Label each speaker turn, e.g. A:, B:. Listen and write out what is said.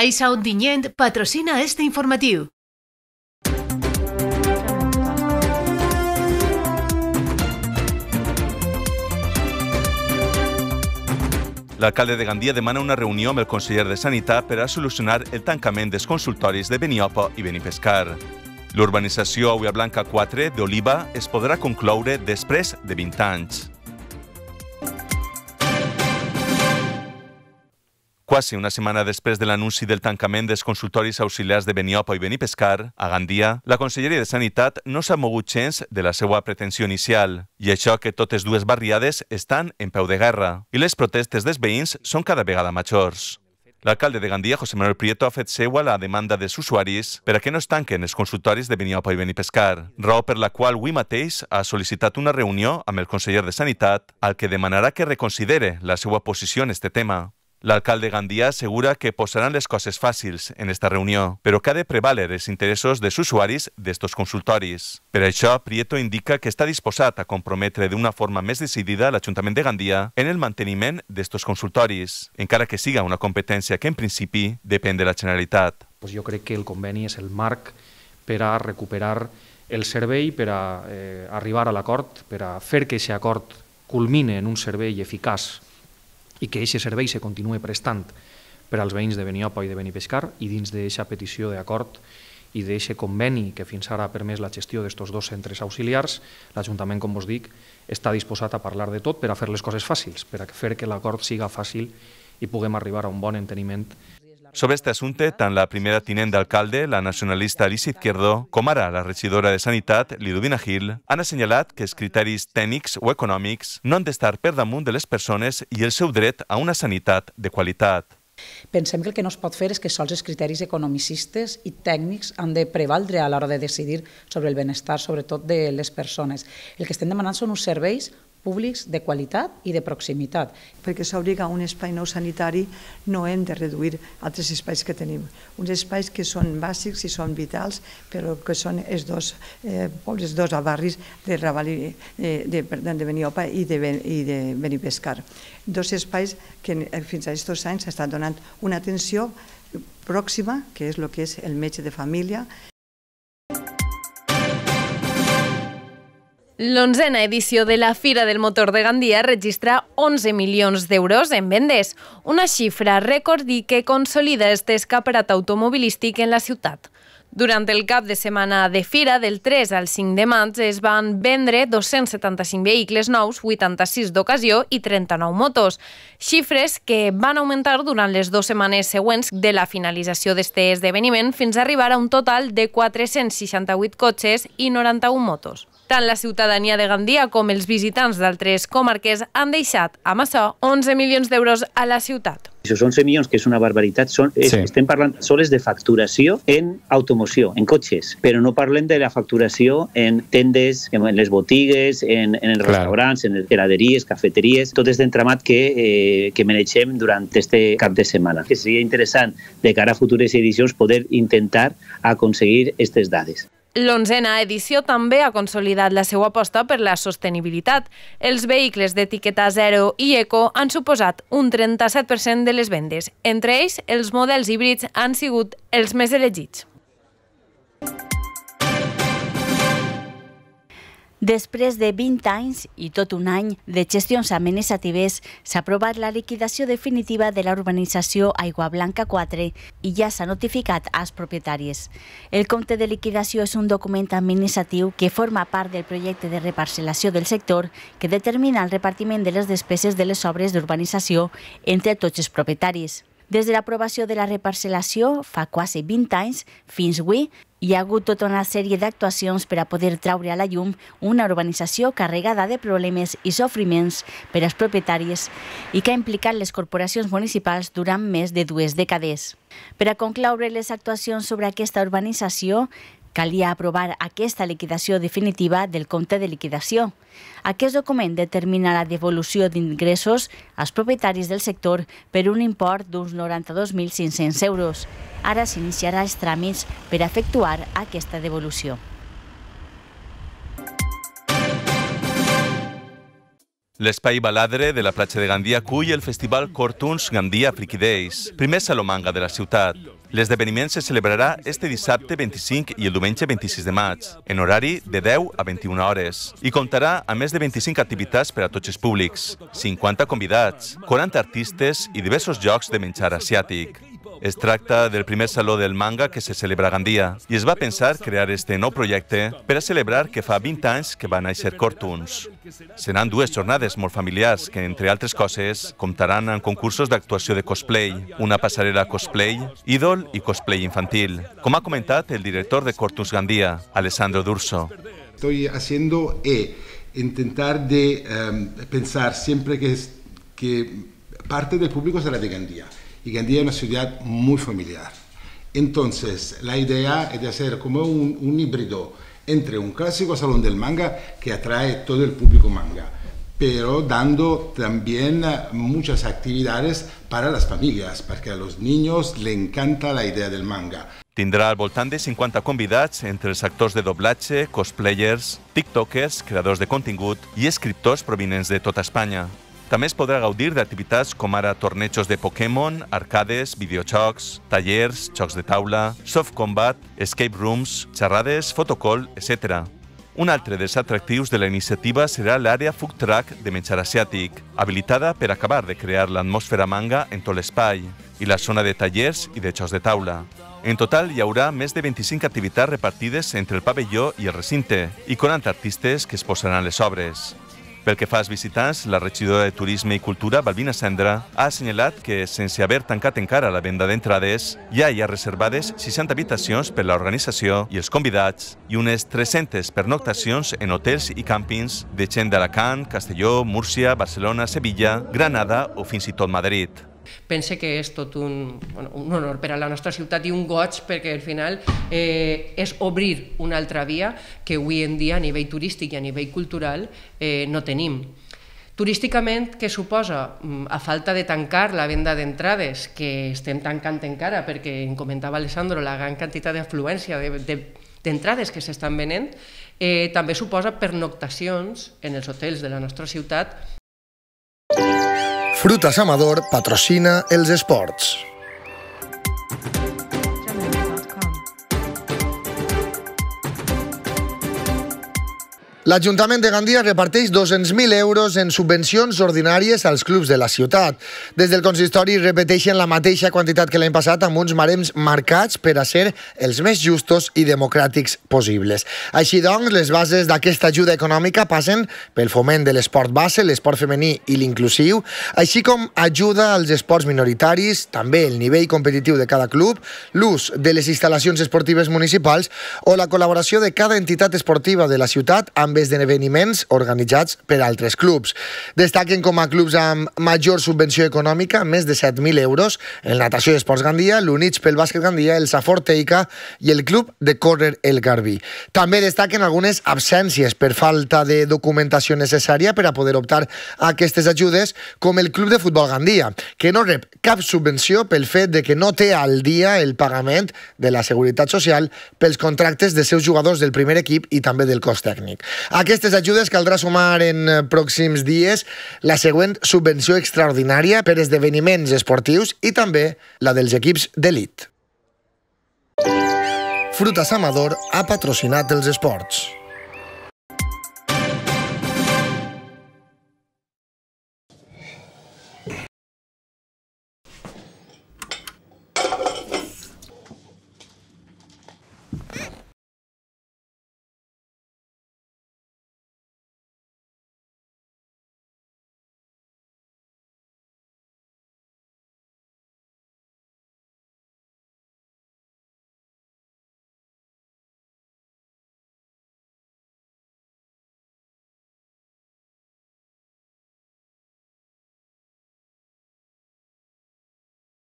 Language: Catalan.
A: Caixa Ondinyent patrocina este informatiu.
B: L'alcalde de Gandia demana una reunió amb el conseller de Sanitat per a solucionar el tancament dels consultoris de Beniopo i Benipescar. L'urbanització Aulla Blanca 4 d'Oliva es podrà concloure després de 20 anys. Quasi una setmana després de l'anunci del tancament dels consultoris auxiliars de Beniopa i Benipescar, a Gandia, la Conselleria de Sanitat no s'ha mogut gens de la seva pretensió inicial, i això que totes dues barriades estan en peu de guerra, i les protestes dels veïns són cada vegada majors. L'alcalde de Gandia, José Manuel Prieto, ha fet a la demanda dels usuaris per a que no es tanquen els consultoris de Beniopa i Benipescar, raó per la qual avui mateix ha sol·licitat una reunió amb el conseller de Sanitat, al que demanarà que reconsidere la seva posició en aquest tema. L'alcalde Gandia assegura que posaran les coses fàcils en esta reunió, però que ha de prevaler els interessos dels usuaris d'estos consultoris. Per això, Prieto indica que està disposat a comprometre d'una forma més decidida l'Ajuntament de Gandia en el manteniment d'estos consultoris, encara que siga una competència que en principi depèn de la Generalitat.
C: Pues jo crec que el conveni és el marc per a recuperar el servei, per a eh, arribar a l'acord, per a fer que aquest acord culmine en un servei eficaç i que aquest servei se continuï prestant per als veïns de Beniopa i de Benipescar i dins d'aquesta petició d'acord i d'aquest conveni que fins ara ha permès la gestió d'aquests dos centres auxiliars, l'Ajuntament, com vos dic, està disposat a parlar de tot per a fer les coses fàcils, per a fer que l'acord siga fàcil i puguem arribar a un bon enteniment sobre
B: este assumpte, tant la primera tinent d'alcalde, la nacionalista Alicia Izquierdo, com ara la regidora de Sanitat, Lidovina Gil, han assenyalat que els criteris tècnics o econòmics no han d'estar per damunt de les persones i el seu dret a una sanitat de qualitat.
D: Pensem que el que no es pot fer és que sols els criteris economicistes i tècnics han de prevaldre a l'hora de decidir sobre el benestar, sobretot de les persones. El que estem demanant són uns serveis públics de qualitat i de proximitat. Perquè s'obliga un espai nou sanitari, no hem de reduir altres
B: espais que tenim. Uns espais que són bàsics i són vitals, però que són els dos eh, els dos barris de Raval, eh, de, perdón, de Beniopa i de, ben, i de Benipescar. Dos espais que eh, fins a aquests anys s'ha donant una atenció pròxima, que és el que és el metge de família,
A: L'onzena edició de la Fira del Motor de Gandia registra 11 milions d'euros en vendes, una xifra rècord i que consolida este escaparat automobilístic en la ciutat. Durant el cap de setmana de fira, del 3 al 5 de maig, es van vendre 275 vehicles nous, 86 d'ocasió i 39 motos, xifres que van augmentar durant les dues setmanes següents de la finalització d'aquest esdeveniment fins a arribar a un total de 468 cotxes i 91 motos. Tant la ciutadania de Gandia com els visitants d'altres comarques han deixat amb això 11 milions d'euros a la ciutat. Esos 11 milions, que és una barbaritat, són, és, sí. estem parlant soles de facturació en automoció, en cotxes, però no parlem de la facturació en tendes, en les botigues, en, en els claro. restaurants, en heladeries, cafeteries, tot és d'entramat que, eh, que mereixem durant este cap de setmana. Que seria interessant, de cara a futures edicions, poder intentar aconseguir aquestes dades. L'onzena edició també ha consolidat la seva aposta per la sostenibilitat. Els vehicles d'etiqueta zero i eco han suposat un 37% de les vendes. Entre ells, els models híbrids han sigut els més elegits.
D: Després de 20 anys i tot un any de gestions administratives, s'ha aprovat la liquidació definitiva de la urbanització Aigua Blanca 4 i ja s'ha notificat als propietaris. El compte de liquidació és un document administratiu que forma part del projecte de reparcel·lació del sector que determina el repartiment de les despeses de les obres d'urbanització entre tots els propietaris. Des de l'aprovació de la reparcel·lació, fa quasi 20 anys, fins avui, hi ha hagut tota una sèrie d'actuacions per a poder traure a la llum una urbanització carregada de problemes i sofriments per als propietaris i que ha implicat les corporacions municipals durant més de dues dècades. Per a concloure les actuacions sobre aquesta urbanització, Calia aprovar aquesta liquidació definitiva del compte de liquidació. Aquest document determina la devolució d'ingressos als propietaris del sector per un import d'uns 92.500 euros. Ara s'iniciarà els tràmits per efectuar aquesta devolució.
B: L'espai baladre de la platja de Gandia acull el festival Cortuns Gandia Friquideis, primer salomanga de la ciutat. L'esdeveniment se celebrarà este dissabte 25 i el diumenge 26 de maig, en horari de 10 a 21 hores, i comptarà amb més de 25 activitats per a tots els públics, 50 convidats, 40 artistes i diversos jocs de menjar asiàtic. Es tracta del primer saló del manga que se celebra a Gandia i es va pensar crear este nou projecte per a celebrar que fa 20 anys que va néixer Cortuns. Seran dues jornades molt familiars que, entre altres coses, comptaran amb concursos d'actuació de cosplay, una passarel·la cosplay, ídol i cosplay infantil, com ha comentat el director de Cortuns Gandia, Alessandro D'Urso.
C: Estoy haciendo e intentar de um, pensar siempre que, es, que parte del público será de Gandia. y día es una ciudad muy familiar. Entonces, la idea es de hacer como un, híbrido entre un clásico salón del manga que atrae todo el público manga, pero dando también muchas actividades para las familias, porque a los niños le encanta la idea del manga.
B: Tendrá al voltant de 50 convidados entre los actores de doblaje, cosplayers, tiktokers, creadores de contingut y escritores provenientes de toda España. També es podrà gaudir d'activitats com ara tornejos de Pokémon, arcades, videojocs, tallers, jocs de taula, soft combat, escape rooms, xerrades, fotocall, etc. Un altre dels atractius de la iniciativa serà l'àrea Food Truck de menjar asiàtic, habilitada per acabar de crear l'atmosfera manga en tot l'espai, i la zona de tallers i de jocs de taula. En total hi haurà més de 25 activitats repartides entre el pavelló i el recinte i 40 artistes que es posaran les obres. Pel que fa als visitants, la regidora de Turisme i Cultura, Balbina Sendra, ha assenyalat que, sense haver tancat encara la venda d'entrades, ja hi ha reservades 60 habitacions per l'organització i els convidats i unes 300 pernoctacions en hotels i càmpings de gent d'Alacant, Castelló, Múrcia, Barcelona, Sevilla, Granada o fins i tot Madrid
A: pense que és tot un, bueno, un honor per a la nostra ciutat i un goig perquè al final eh, és obrir una altra via que avui en dia a nivell turístic i a nivell cultural eh, no tenim. Turísticament, què suposa? Mm, a falta de tancar la venda d'entrades, que estem tancant encara, perquè em comentava Alessandro la gran quantitat d'afluència d'entrades de, que s'estan venent, eh, també suposa pernoctacions en els hotels de la nostra ciutat
C: Frutas Amador patrocina els esports. L'Ajuntament de Gandia reparteix 200.000 euros en subvencions ordinàries als clubs de la ciutat. Des del consistori repeteixen la mateixa quantitat que l'any passat amb uns marems marcats per a ser els més justos i democràtics possibles. Així doncs, les bases d'aquesta ajuda econòmica passen pel foment de l'esport base, l'esport femení i l'inclusiu, així com ajuda als esports minoritaris, també el nivell competitiu de cada club, l'ús de les instal·lacions esportives municipals o la col·laboració de cada entitat esportiva de la ciutat amb vegades d'eveniments organitzats per altres clubs. Destaquen com a clubs amb major subvenció econòmica, més de 7.000 euros, el Natació d'Esports Esports Gandia, l'Units pel Bàsquet Gandia, el Safor Teica i el Club de Córrer el Garbí. També destaquen algunes absències per falta de documentació necessària per a poder optar a aquestes ajudes, com el Club de Futbol Gandia, que no rep cap subvenció pel fet de que no té al dia el pagament de la Seguretat Social pels contractes de seus jugadors del primer equip i també del cos tècnic. A aquestes ajudes caldrà sumar en eh, pròxims dies la següent subvenció extraordinària per esdeveniments esportius i també la dels equips d'elit. Frutas Amador ha patrocinat els esports.